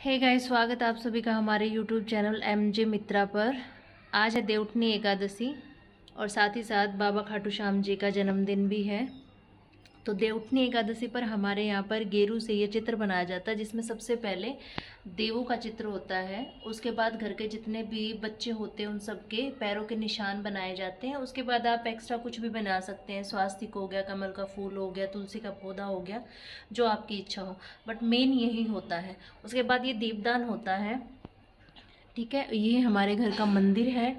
हे hey guys स्वागत आप सभी का हमारे YouTube channel M J Mitra पर आज है देवउठनी एकादशी और साथ ही साथ बाबा खाटू श्याम जी का जन्मदिन भी है तो देवउठनी एकादशी पर हमारे यहाँ पर गेरू से ये चित्र बनाया जाता है जिसमें सबसे पहले देवों का चित्र होता है उसके बाद घर के जितने भी बच्चे होते हैं उन सब के पैरों के निशान बनाए जाते हैं उसके बाद आप एक्स्ट्रा कुछ भी बना सकते हैं स्वास्तिक हो गया कमल का फूल हो गया तुलसी का पौधा हो गया जो आपकी इच्छा हो बट मेन यही होता है उसके बाद ये देवदान होता है ठीक है ये हमारे घर का मंदिर है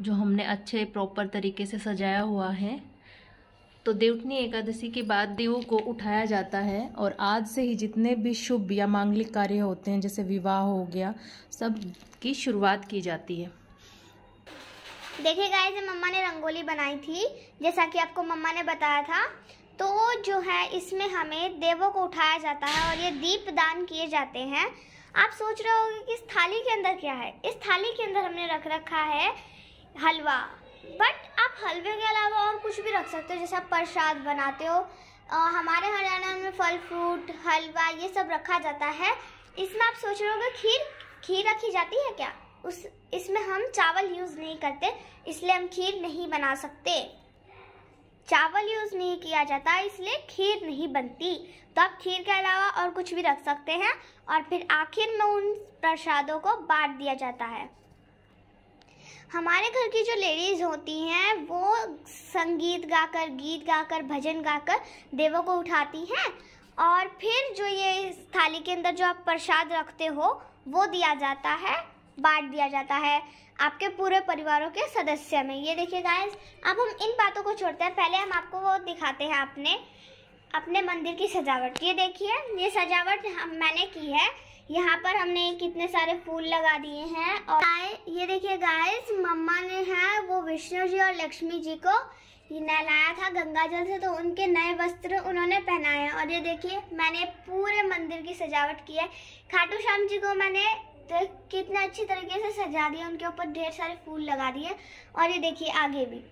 जो हमने अच्छे प्रॉपर तरीके से सजाया हुआ है तो देवटनी एकादशी के बाद देवों को उठाया जाता है और आज से ही जितने भी शुभ या मांगलिक कार्य होते हैं जैसे विवाह हो गया सब की शुरुआत की जाती है देखिए गाइस मम्मा ने रंगोली बनाई थी जैसा कि आपको मम्मा ने बताया था तो जो है इसमें हमें देवों को उठाया जाता है और ये दीप दान किए जाते हैं आप सोच रहे होंगे कि इस थाली के अंदर क्या है इस थाली के अंदर हमने रख रखा है हलवा बट आप हलवे के कुछ भी रख सकते हो जैसे आप प्रसाद बनाते हो आ, हमारे हरियाणा में फल फ्रूट हलवा ये सब रखा जाता है इसमें आप सोच रहे हो खीर खीर रखी जाती है क्या उस इसमें हम चावल यूज़ नहीं करते इसलिए हम खीर नहीं बना सकते चावल यूज़ नहीं किया जाता इसलिए खीर नहीं बनती तो आप खीर के अलावा और कुछ भी रख सकते हैं और फिर आखिर में उन प्रसादों को बांट दिया जाता है हमारे घर की जो लेडीज़ होती हैं वो संगीत गाकर गीत गाकर भजन गाकर देवों को उठाती हैं और फिर जो ये थाली के अंदर जो आप प्रसाद रखते हो वो दिया जाता है बांट दिया जाता है आपके पूरे परिवारों के सदस्य में ये देखिए गाइस अब हम इन बातों को छोड़ते हैं पहले हम आपको वो दिखाते हैं अपने अपने मंदिर की सजावट ये देखिए ये सजावट हम मैंने की है यहाँ पर हमने कितने सारे फूल लगा दिए हैं और गाय ये देखिए गाइस मम्मा ने है वो विष्णु जी और लक्ष्मी जी को नहलाया था गंगा जल से तो उनके नए वस्त्र उन्होंने पहनाए और ये देखिए मैंने पूरे मंदिर की सजावट की है खाटू श्याम जी को मैंने तो कितने अच्छी तरीके से सजा दिया उनके ऊपर ढेर सारे फूल लगा दिए और ये देखिए आगे भी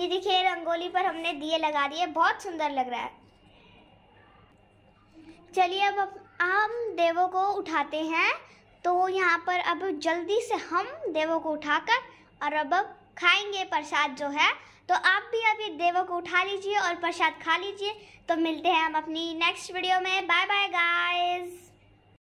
ये देखिए रंगोली पर हमने दिए लगा दिए बहुत सुंदर लग रहा है चलिए अब हम देवों को उठाते हैं तो यहाँ पर अब जल्दी से हम देवों को उठाकर और अब खाएंगे प्रसाद जो है तो आप भी अभी देवों को उठा लीजिए और प्रसाद खा लीजिए तो मिलते हैं हम अपनी नेक्स्ट वीडियो में बाय बाय गाइस